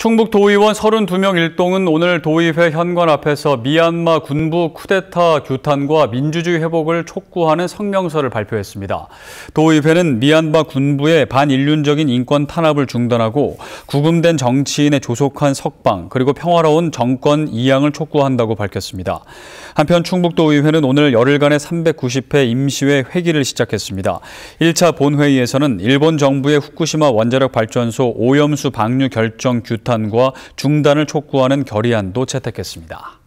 충북 도의원 32명 일동은 오늘 도의회 현관 앞에서 미얀마 군부 쿠데타 규탄과 민주주의 회복을 촉구하는 성명서를 발표했습니다. 도의회는 미얀마 군부의 반인륜적인 인권 탄압을 중단하고 구금된 정치인의 조속한 석방 그리고 평화로운 정권 이양을 촉구한다고 밝혔습니다. 한편 충북 도의회는 오늘 열흘간의 390회 임시회 회기를 시작했습니다. 1차 본회의에서는 일본 정부의 후쿠시마 원자력 발전소 오염수 방류 결정 규탄 규탄과 중단을 촉구하는 결의안도 채택했습니다.